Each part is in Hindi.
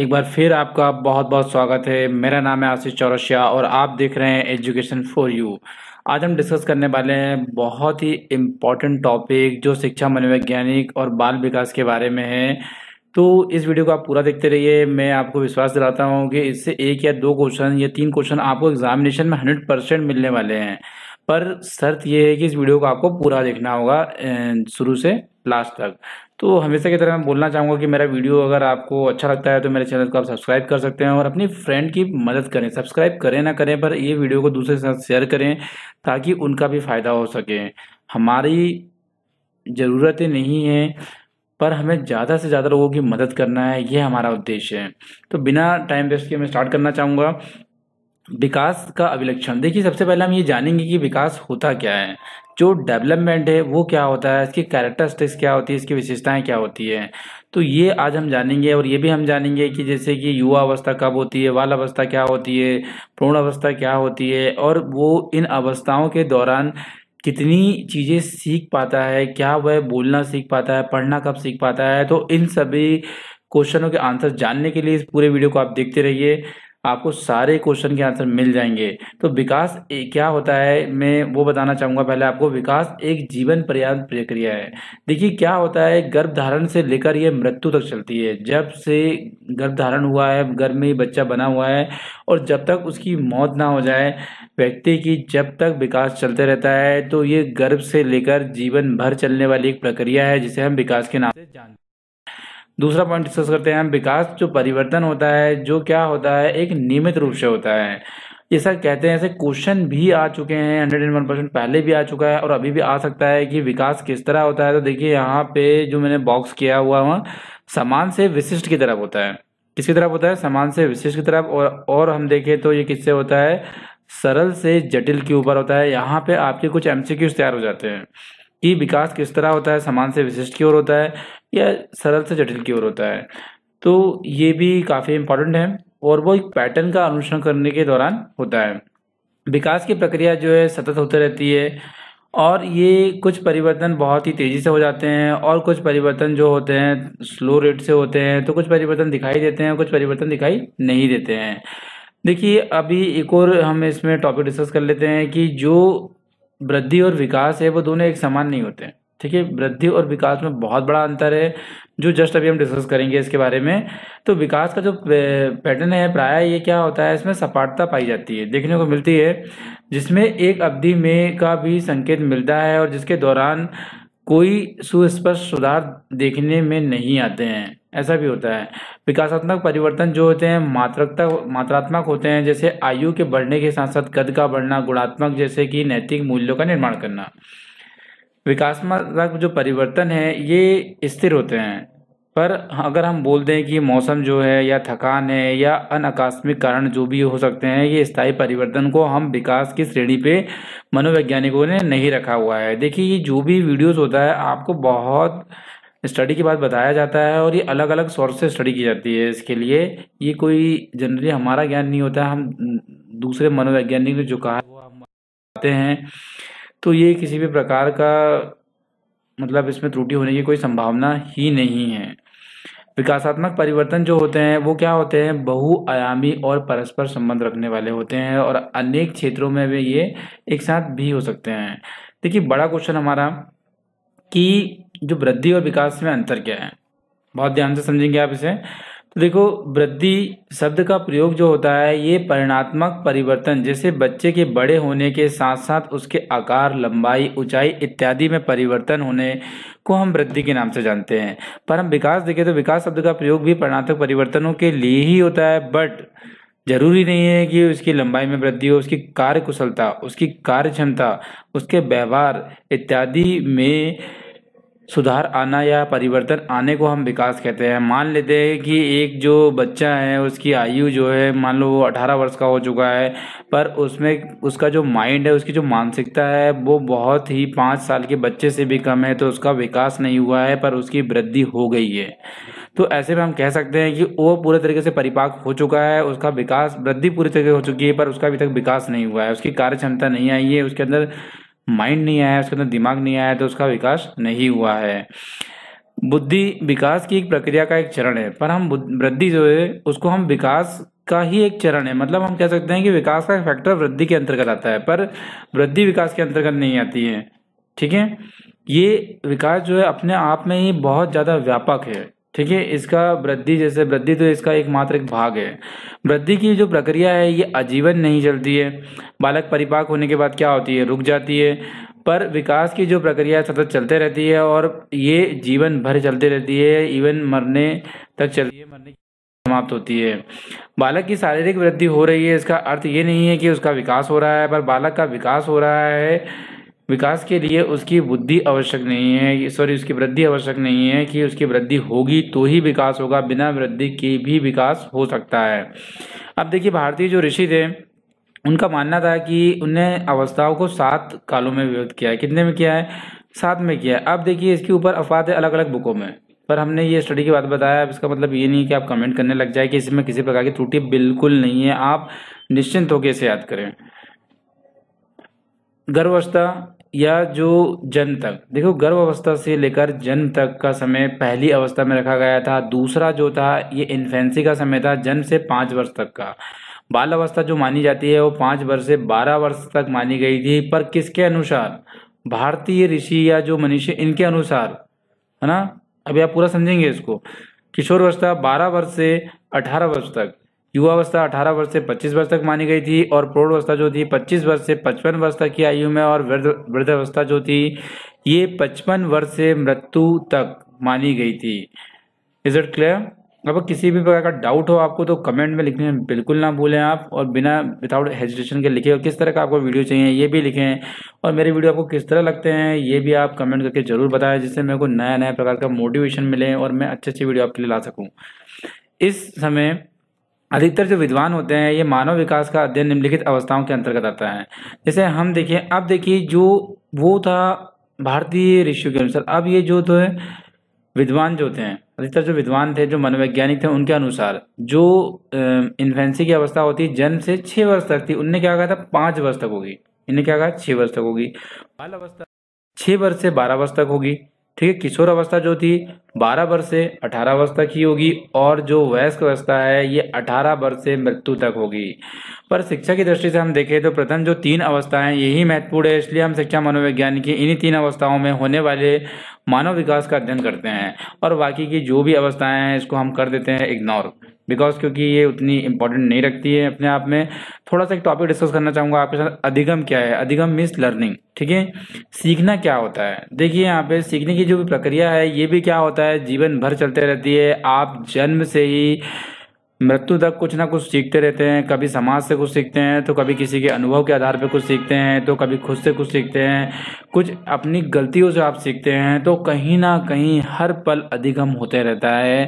एक बार फिर आपका बहुत बहुत स्वागत है मेरा नाम है आशीष चौरसिया और आप देख रहे हैं एजुकेशन फॉर यू आज हम डिस्कस करने वाले हैं बहुत ही इम्पॉर्टेंट टॉपिक जो शिक्षा मनोवैज्ञानिक और बाल विकास के बारे में है तो इस वीडियो को आप पूरा देखते रहिए मैं आपको विश्वास दिलाता हूँ कि इससे एक या दो क्वेश्चन या तीन क्वेश्चन आपको एग्जामिनेशन में हंड्रेड परसेंट मिलने वाले हैं पर शर्त यह है कि इस वीडियो को आपको पूरा देखना होगा शुरू से लास्ट तक तो हमेशा की तरह मैं बोलना चाहूँगा कि मेरा वीडियो अगर आपको अच्छा लगता है तो मेरे चैनल को आप सब्सक्राइब कर सकते हैं और अपनी फ्रेंड की मदद करें सब्सक्राइब करें ना करें पर ये वीडियो को दूसरे के साथ शेयर करें ताकि उनका भी फ़ायदा हो सके हमारी ज़रूरतें नहीं हैं पर हमें ज़्यादा से ज़्यादा लोगों की मदद करना है ये हमारा उद्देश्य है तो बिना टाइम वेस्ट के मैं स्टार्ट करना चाहूँगा विकास का अभिलक्षण देखिए सबसे पहले हम ये जानेंगे कि विकास होता क्या है जो डेवलपमेंट है वो क्या होता है इसकी कैरेक्टरिस्टिक्स क्या होती है इसकी विशेषताएं क्या होती है तो ये आज हम जानेंगे और ये भी हम जानेंगे कि जैसे कि युवा अवस्था कब होती है बाल अवस्था क्या होती है प्रौण अवस्था क्या होती है और वो इन अवस्थाओं के दौरान कितनी चीज़ें सीख पाता है क्या वह बोलना सीख पाता है पढ़ना कब सीख पाता है तो इन सभी क्वेश्चनों के आंसर जानने के लिए इस पूरे वीडियो को आप देखते रहिए आपको सारे क्वेश्चन के आंसर मिल जाएंगे तो विकास क्या होता है मैं वो बताना चाहूँगा पहले आपको विकास एक जीवन पर्याप्त प्रक्रिया है देखिए क्या होता है गर्भधारण से लेकर ये मृत्यु तक चलती है जब से गर्भधारण हुआ है गर्भ में बच्चा बना हुआ है और जब तक उसकी मौत ना हो जाए व्यक्ति की जब तक विकास चलते रहता है तो ये गर्भ से लेकर जीवन भर चलने वाली एक प्रक्रिया है जिसे हम विकास के नाम से जानते हैं दूसरा पॉइंट डिस्कस करते हैं हम विकास जो परिवर्तन होता है जो क्या होता है एक नियमित रूप से होता है सर कहते हैं ऐसे क्वेश्चन भी आ चुके हैं हंड्रेड एंड वन परसेंट पहले भी आ चुका है और अभी भी आ सकता है कि विकास किस तरह होता है तो देखिए यहाँ पे जो मैंने बॉक्स किया हुआ वहाँ समान से विशिष्ट की तरफ होता है किसकी तरफ होता है समान से विशिष्ट की तरफ और और हम देखें तो ये किससे होता है सरल से जटिल के ऊपर होता है यहाँ पे आपके कुछ एम तैयार हो जाते हैं कि विकास किस तरह होता है समान से विशिष्ट की ओर होता है या सरल से जटिल की ओर होता है तो ये भी काफ़ी इंपॉर्टेंट है और वो एक पैटर्न का अनुसरण करने के दौरान होता है विकास की प्रक्रिया जो है सतत होती रहती है और ये कुछ परिवर्तन बहुत ही तेज़ी से हो जाते हैं और कुछ परिवर्तन जो होते हैं स्लो रेट से होते हैं तो कुछ परिवर्तन दिखाई देते हैं कुछ परिवर्तन दिखाई नहीं देते हैं देखिए अभी एक और हम इसमें टॉपिक डिस्कस कर लेते हैं कि जो वृद्धि और विकास है वो दोनों एक समान नहीं होते हैं ठीक है वृद्धि और विकास में बहुत बड़ा अंतर है जो जस्ट अभी हम डिस्कस करेंगे इसके बारे में तो विकास का जो पैटर्न है प्राय ये क्या होता है इसमें सपाटता पाई जाती है देखने को मिलती है जिसमें एक अवधि में का भी संकेत मिलता है और जिसके दौरान कोई सुस्पष्ट सुधार देखने में नहीं आते हैं ऐसा भी होता है विकासात्मक परिवर्तन जो होते हैं मात्रकता मात्रात्मक होते हैं जैसे आयु के बढ़ने के साथ साथ कद का बढ़ना गुणात्मक जैसे कि नैतिक मूल्यों का निर्माण करना विकासात्मक जो परिवर्तन है ये स्थिर होते हैं पर अगर हम बोल दें कि मौसम जो है या थकान है या अनाकस्मिक कारण जो भी हो सकते हैं ये स्थायी परिवर्तन को हम विकास की श्रेणी पे मनोवैज्ञानिकों ने नहीं रखा हुआ है देखिए ये जो भी वीडियोस होता है आपको बहुत स्टडी के बाद बताया जाता है और ये अलग अलग सोर्स से स्टडी की जाती है इसके लिए ये कोई जनरली हमारा ज्ञान नहीं होता है हम दूसरे मनोवैज्ञानिक ने जो कहा है वो हम बताते हैं तो ये किसी भी प्रकार का मतलब इसमें त्रुटि होने की कोई संभावना ही नहीं है विकासात्मक परिवर्तन जो होते हैं वो क्या होते हैं बहुआयामी और परस्पर संबंध रखने वाले होते हैं और अनेक क्षेत्रों में भी ये एक साथ भी हो सकते हैं देखिए बड़ा क्वेश्चन हमारा कि जो वृद्धि और विकास में अंतर क्या है बहुत ध्यान से समझेंगे आप इसे तो देखो वृद्धि शब्द का प्रयोग जो होता है ये परिणात्मक परिवर्तन जैसे बच्चे के बड़े होने के साथ साथ उसके आकार लंबाई ऊंचाई इत्यादि में परिवर्तन होने को हम वृद्धि के नाम से जानते हैं पर हम विकास देखें तो विकास शब्द का प्रयोग भी परिणात्मक परिवर्तनों के लिए ही होता है बट जरूरी नहीं है कि उसकी लंबाई में वृद्धि हो उसकी कार्य कुशलता उसकी कार्य क्षमता उसके व्यवहार इत्यादि में सुधार आना या परिवर्तन आने को हम विकास कहते हैं मान लेते हैं कि एक जो बच्चा है उसकी आयु जो है मान लो वो अठारह वर्ष का हो चुका है पर उसमें उसका जो माइंड है उसकी जो मानसिकता है वो बहुत ही पाँच साल के बच्चे से भी कम है तो उसका विकास नहीं हुआ है पर उसकी वृद्धि हो गई है तो ऐसे में हम कह सकते हैं कि वो पूरे तरीके से परिपाक हो चुका है उसका विकास वृद्धि पूरी तरीके हो चुकी है पर उसका अभी तक विकास नहीं हुआ है उसकी कार्य क्षमता नहीं आई है उसके अंदर माइंड नहीं आया उसके अंदर दिमाग नहीं आया तो उसका विकास नहीं हुआ है बुद्धि विकास की एक प्रक्रिया का एक चरण है पर हम वृद्धि जो है उसको हम विकास का ही एक चरण है मतलब हम कह सकते हैं कि विकास का फैक्टर वृद्धि के अंतर्गत आता है पर वृद्धि विकास के अंतर्गत नहीं आती है ठीक है ये विकास जो है अपने आप में ही बहुत ज़्यादा व्यापक है ठीक है इसका वृद्धि जैसे वृद्धि तो इसका एकमात्र एक भाग है वृद्धि की जो प्रक्रिया है ये आजीवन नहीं चलती है बालक परिपाक होने के बाद क्या होती है रुक जाती है पर विकास की जो प्रक्रिया सतत चलते रहती है और ये जीवन भर चलते रहती है इवन मरने तक चलती है मरने की समाप्त होती है बालक की शारीरिक वृद्धि हो रही है इसका अर्थ ये नहीं है कि उसका विकास हो रहा है पर बालक का विकास हो रहा है विकास के लिए उसकी बुद्धि आवश्यक नहीं है सॉरी उसकी वृद्धि आवश्यक नहीं है कि उसकी वृद्धि होगी तो ही विकास होगा बिना वृद्धि के भी विकास हो सकता है अब देखिए भारतीय जो ऋषि थे उनका मानना था कि उन्हें अवस्थाओं को सात कालों में विभक्त किया है कितने में किया है सात में किया है अब देखिए इसके ऊपर अफवाद है अलग अलग बुकों में पर हमने ये स्टडी की बात बताया अब इसका मतलब ये नहीं कि आप कमेंट करने लग जाए कि इसमें किसी प्रकार की त्रुटि बिल्कुल नहीं है आप निश्चिंत होकर इसे याद करें गर्भ अवस्था या जो जन्म तक देखो गर्भ अवस्था से लेकर जन्म तक का समय पहली अवस्था में रखा गया था दूसरा जो था ये इन्फेंसी का समय था जन्म से पाँच वर्ष तक का बाल अवस्था जो मानी जाती है वो पाँच वर्ष से बारह वर्ष तक मानी गई थी पर किसके अनुसार भारतीय ऋषि या जो मनुष्य इनके अनुसार है ना अभी आप पूरा समझेंगे इसको किशोर अवस्था बारह वर्ष से अठारह वर्ष तक युवावस्था 18 वर्ष से 25 वर्ष तक मानी गई थी और प्रौढ़वस्था जो थी 25 वर्ष से 55 वर्ष तक की आयु में और वृद्धावस्था जो थी ये 55 वर्ष से मृत्यु तक मानी गई थी इज इट क्लियर अब किसी भी प्रकार का डाउट हो आपको तो कमेंट में लिखने में बिल्कुल ना भूलें आप और बिना विदाउट हेजिटेशन के लिखें और किस तरह का आपको वीडियो चाहिए ये भी लिखें और मेरे वीडियो आपको किस तरह लगते हैं ये भी आप कमेंट करके ज़रूर बताएं जिससे मेरे को नया नया प्रकार का मोटिवेशन मिले और मैं अच्छे अच्छे वीडियो आपके लिए ला सकूँ इस समय अधिकतर जो विद्वान होते हैं ये मानव विकास का अध्ययन निम्नलिखित अवस्थाओं के अंतर्गत आता है जैसे हम देखिए अब देखिए जो वो था भारतीय ऋषियों के अनुसार अब ये जो तो है विद्वान जो होते हैं अधिकतर जो विद्वान थे जो मनोवैज्ञानिक थे उनके अनुसार जो इन्फेंसी की अवस्था होती है जन्म से छः वर्ष तक थी उनने क्या कहा था पाँच वर्ष तक होगी इन्हें क्या कहा छः वर्ष तक होगी बाल अवस्था छः वर्ष से बारह वर्ष तक होगी ठीक है किशोर अवस्था जो थी 12 वर्ष से 18 वर्ष तक ही होगी और जो वयस्क अवस्था है ये 18 वर्ष से मृत्यु तक होगी पर शिक्षा की दृष्टि से हम देखें तो प्रथम जो तीन अवस्थाएं यही महत्वपूर्ण है इसलिए हम शिक्षा मनोविज्ञान की इन्हीं तीन अवस्थाओं में होने वाले मानव विकास का अध्ययन करते हैं और बाकी की जो भी अवस्थाएं हैं इसको हम कर देते हैं इग्नोर बिकॉज क्योंकि ये उतनी इंपॉर्टेंट नहीं रखती है अपने आप में थोड़ा सा एक टॉपिक डिस्कस करना चाहूँगा आपके साथ अधिगम क्या है अधिगम मीन्स लर्निंग ठीक है सीखना क्या होता है देखिए यहाँ पे सीखने की जो भी प्रक्रिया है ये भी क्या होता है जीवन भर चलते रहती है आप जन्म से ही मृत्यु तक कुछ ना कुछ सीखते रहते हैं कभी समाज से कुछ सीखते हैं तो कभी किसी के अनुभव के आधार पर कुछ सीखते हैं तो कभी खुद से कुछ सीखते हैं कुछ अपनी गलतियों से आप सीखते हैं तो कहीं ना कहीं हर पल अधिगम होते रहता है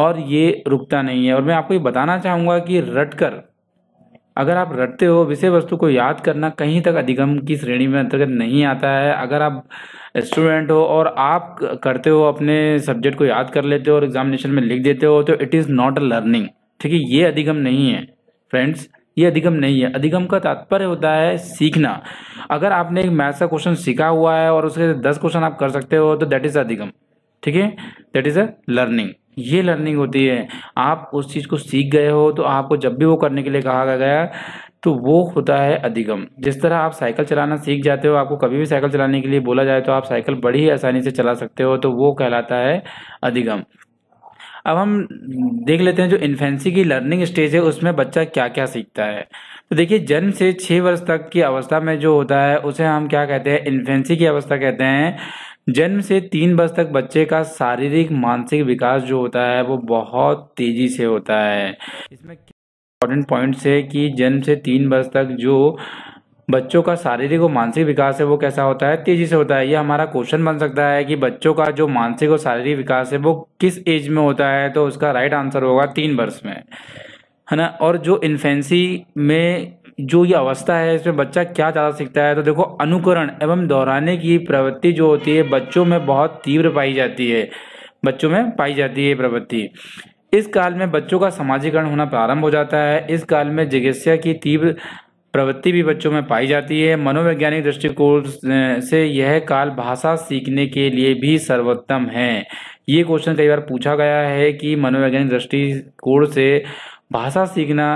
और ये रुकता नहीं है और मैं आपको ये बताना चाहूँगा कि रट कर अगर आप रटते हो विषय वस्तु को याद करना कहीं तक अधिगम की श्रेणी में अंतर्गत नहीं आता है अगर आप स्टूडेंट हो और आप करते हो अपने सब्जेक्ट को याद कर लेते हो और एग्जामिनेशन में लिख देते हो तो it is not a learning ठीक है ये अधिगम नहीं है फ्रेंड्स ये अधिगम नहीं है अधिगम का तात्पर्य होता है सीखना अगर आपने एक मैथ्स का क्वेश्चन सीखा हुआ है और उसके दस क्वेश्चन आप कर सकते हो तो दैट इज़ अधिगम ठीक है दैट इज़ अ लर्निंग ये लर्निंग होती है आप उस चीज़ को सीख गए हो तो आपको जब भी वो करने के लिए कहा गया तो वो होता है अधिगम जिस तरह आप साइकिल चलाना सीख जाते हो आपको कभी भी साइकिल चलाने के लिए बोला जाए तो आप साइकिल बड़ी ही आसानी से चला सकते हो तो वो कहलाता है अधिगम अब हम देख लेते हैं जो इन्फेंसी की लर्निंग स्टेज है उसमें बच्चा क्या क्या सीखता है तो देखिए जन्म से छः वर्ष तक की अवस्था में जो होता है उसे हम क्या कहते हैं इन्फेंसी की अवस्था कहते हैं जन्म से तीन वर्ष तक बच्चे का शारीरिक मानसिक विकास जो होता है वो बहुत तेज़ी से होता है इसमें इम्पॉर्टेंट पॉइंट्स है कि जन्म से तीन वर्ष तक जो बच्चों का शारीरिक और मानसिक विकास है वो कैसा होता है तेजी से होता है ये हमारा क्वेश्चन बन सकता है कि बच्चों का जो मानसिक और शारीरिक विकास है वो किस एज में होता है तो उसका राइट आंसर होगा तीन वर्ष में है ना और जो इन्फेंसी में जो ये अवस्था है इसमें बच्चा क्या ज़्यादा सीखता है तो देखो अनुकरण एवं दोहराने की प्रवृत्ति जो होती है बच्चों में बहुत तीव्र पाई जाती है बच्चों में पाई जाती है प्रवृत्ति इस काल में बच्चों का समाजीकरण होना प्रारंभ हो जाता है इस काल में जिज्ञासा की तीव्र प्रवृत्ति भी बच्चों में पाई जाती है मनोवैज्ञानिक दृष्टिकोण से यह काल भाषा सीखने के लिए भी सर्वोत्तम है ये क्वेश्चन कई बार पूछा गया है कि मनोवैज्ञानिक दृष्टिकोण से भाषा सीखना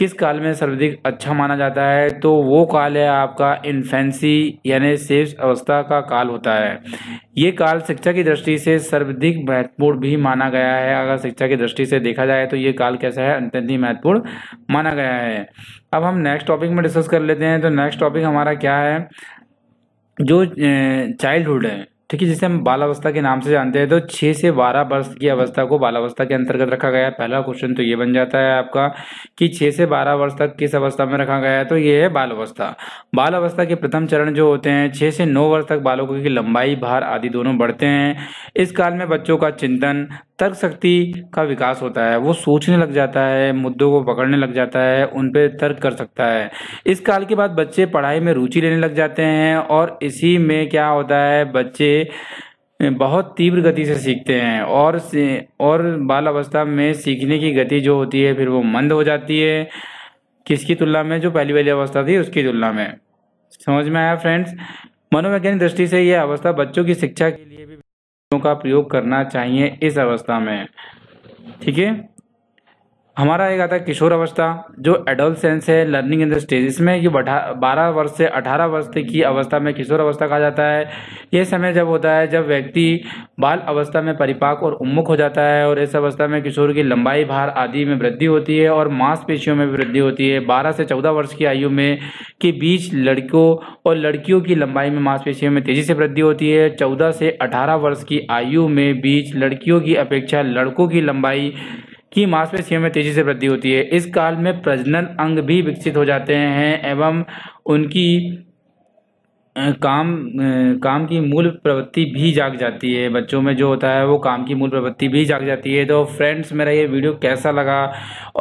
किस काल में सर्वाधिक अच्छा माना जाता है तो वो काल है आपका इन्फेंसी यानी शेष अवस्था का काल होता है ये काल शिक्षा की दृष्टि से सर्वाधिक महत्वपूर्ण भी माना गया है अगर शिक्षा की दृष्टि से देखा जाए तो ये काल कैसा है अत्यंत ही महत्वपूर्ण माना गया है अब हम नेक्स्ट टॉपिक में डिस्कस कर लेते हैं तो नेक्स्ट टॉपिक हमारा क्या है जो चाइल्डहुड है ठीक है जिसे हम बालावस्था के नाम से जानते हैं तो छह से बारह वर्ष की अवस्था को बालावस्था के अंतर्गत रखा गया है पहला क्वेश्चन तो ये बन जाता है आपका कि छह से बारह वर्ष तक किस अवस्था में रखा गया है तो ये है बाल अवस्था बाल अवस्था के प्रथम चरण जो होते हैं छह से नौ वर्ष तक बालकों की लंबाई भार आदि दोनों बढ़ते हैं इस काल में बच्चों का चिंतन तर्क शक्ति का विकास होता है वो सोचने लग जाता है मुद्दों को पकड़ने लग जाता है उन पर तर्क कर सकता है इस काल के बाद बच्चे पढ़ाई में रुचि लेने लग जाते हैं और इसी में क्या होता है बच्चे बहुत तीव्र गति से सीखते हैं और से और बाल अवस्था में सीखने की गति जो होती है फिर वो मंद हो जाती है किसकी तुलना में जो पहली पहली अवस्था थी उसकी तुलना में समझ में आया फ्रेंड्स मनोवैज्ञानिक दृष्टि से यह अवस्था बच्चों की शिक्षा के लिए भी का प्रयोग करना चाहिए इस अवस्था में ठीक है हमारा एक आता है किशोर अवस्था जो एडोलसेंस है लर्निंग इन द स्टेज इसमें ये बारह वर्ष से अठारह वर्ष तक की अवस्था में किशोर अवस्था कहा जाता है ये समय जब होता है जब व्यक्ति बाल अवस्था में परिपाक और उन्मुख हो जाता है और इस अवस्था में किशोर की लंबाई भार आदि में वृद्धि होती है और मांसपेशियों में वृद्धि होती है बारह से चौदह वर्ष की आयु में के बीच लड़कों और लड़कियों की लंबाई में मांसपेशियों में तेजी से वृद्धि होती है चौदह से अठारह वर्ष की आयु में बीच लड़कियों की अपेक्षा लड़कों की लंबाई की मांसपेशियों में तेजी से वृद्धि होती है इस काल में प्रजनन अंग भी विकसित हो जाते हैं एवं उनकी काम काम की मूल प्रवृत्ति भी जाग जाती है बच्चों में जो होता है वो काम की मूल प्रवृत्ति भी जाग जाती है तो फ्रेंड्स मेरा ये वीडियो कैसा लगा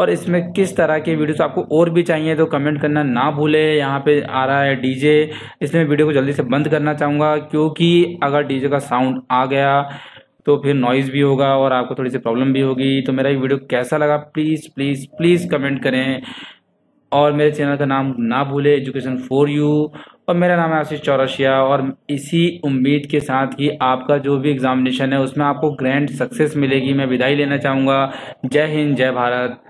और इसमें किस तरह के वीडियोस आपको और भी चाहिए तो कमेंट करना ना भूले यहाँ पे आ रहा है डीजे इसमें वीडियो को जल्दी से बंद करना चाहूँगा क्योंकि अगर डी का साउंड आ गया तो फिर नॉइज़ भी होगा और आपको थोड़ी सी प्रॉब्लम भी होगी तो मेरा ये वीडियो कैसा लगा प्लीज़ प्लीज़ प्लीज़ कमेंट करें और मेरे चैनल का नाम ना भूले एजुकेशन फॉर यू और मेरा नाम है आशीष चौरसिया और इसी उम्मीद के साथ ही आपका जो भी एग्ज़ामिनेशन है उसमें आपको ग्रैंड सक्सेस मिलेगी मैं विदाई लेना चाहूँगा जय हिंद जय भारत